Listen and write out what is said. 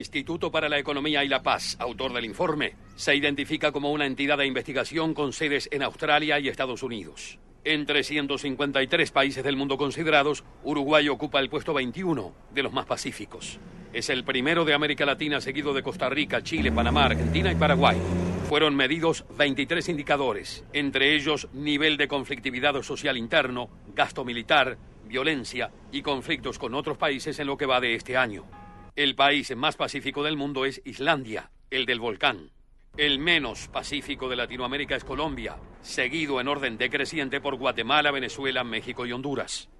Instituto para la Economía y la Paz, autor del informe, se identifica como una entidad de investigación con sedes en Australia y Estados Unidos. En 353 países del mundo considerados, Uruguay ocupa el puesto 21 de los más pacíficos. Es el primero de América Latina seguido de Costa Rica, Chile, Panamá, Argentina y Paraguay. Fueron medidos 23 indicadores, entre ellos nivel de conflictividad social interno, gasto militar, violencia y conflictos con otros países en lo que va de este año. El país más pacífico del mundo es Islandia, el del volcán. El menos pacífico de Latinoamérica es Colombia, seguido en orden decreciente por Guatemala, Venezuela, México y Honduras.